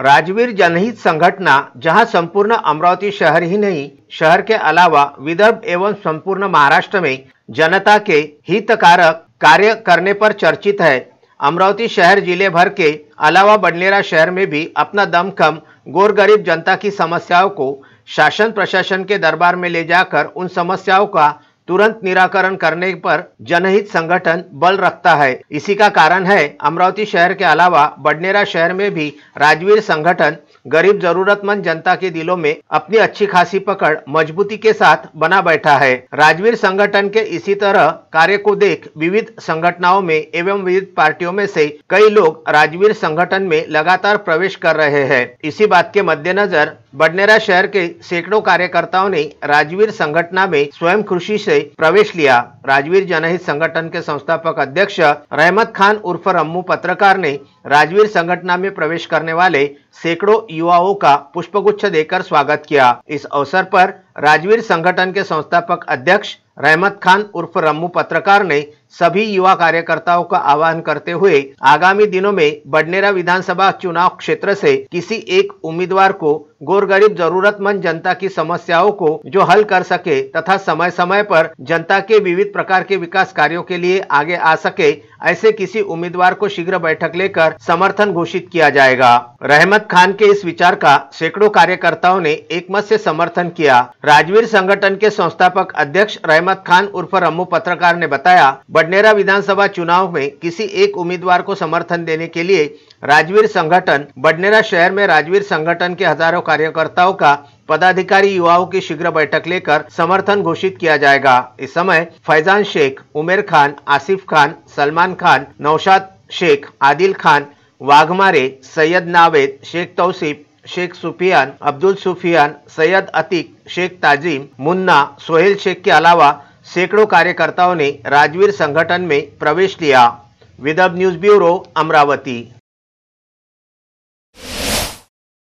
राजवीर जनहित संघटना जहां संपूर्ण अमरावती शहर ही नहीं शहर के अलावा विदर्भ एवं संपूर्ण महाराष्ट्र में जनता के हितकारक कार्य करने पर चर्चित है अमरावती शहर जिले भर के अलावा बडनेरा शहर में भी अपना दमखम गरीब जनता की समस्याओं को शासन प्रशासन के दरबार में ले जाकर उन समस्याओं का तुरंत निराकरण करने पर जनहित संगठन बल रखता है इसी का कारण है अमरावती शहर के अलावा बडनेरा शहर में भी राजवीर संगठन गरीब जरूरतमंद जनता के दिलों में अपनी अच्छी खासी पकड़ मजबूती के साथ बना बैठा है राजवीर संगठन के इसी तरह कार्य को देख विविध संगठनाओं में एवं विविध पार्टियों में से कई लोग राजवीर संगठन में लगातार प्रवेश कर रहे हैं इसी बात के मद्देनजर बडनेरा शहर के सैकड़ों कार्यकर्ताओं ने राजवीर संगठना में स्वयं खुशी से प्रवेश लिया राजवीर जनहित संगठन के संस्थापक अध्यक्ष रहमत खान उर्फ रम्मू पत्रकार ने राजवीर संगठना में प्रवेश करने वाले सैकड़ों युवाओं का पुष्पगुच्छ देकर स्वागत किया इस अवसर पर राजवीर संगठन के संस्थापक अध्यक्ष रहमत खान उर्फ रम्मू पत्रकार ने सभी युवा कार्यकर्ताओं का आह्वान करते हुए आगामी दिनों में बडनेरा विधानसभा चुनाव क्षेत्र से किसी एक उम्मीदवार को गोर गरीब जरूरतमंद जनता की समस्याओं को जो हल कर सके तथा समय समय पर जनता के विविध प्रकार के विकास कार्यों के लिए आगे आ सके ऐसे किसी उम्मीदवार को शीघ्र बैठक लेकर समर्थन घोषित किया जाएगा रहमत खान के इस विचार का सैकड़ों कार्यकर्ताओं ने एकमत से समर्थन किया राजवीर संगठन के संस्थापक अध्यक्ष रहमत खान उर्फ रम्मू पत्रकार ने बताया बडनेरा विधानसभा चुनाव में किसी एक उम्मीदवार को समर्थन देने के लिए राजवीर संगठन बडनेरा शहर में राजवीर संगठन के हजारों कार्यकर्ताओं का पदाधिकारी युवाओं की शीघ्र बैठक लेकर समर्थन घोषित किया जाएगा इस समय फैजान शेख उमेर खान आसिफ खान सलमान खान नौशाद शेख आदिल खान वाघमारे सैयद नावेद शेख तौसीफ शेख सुफियान अब्दुल सुफियान सैयद अतीक शेख ताजिम मुन्ना सोहेल शेख के अलावा सैकड़ों कार्यकर्ताओं ने राजवीर संगठन में प्रवेश लिया विदर्भ न्यूज ब्यूरो अमरावती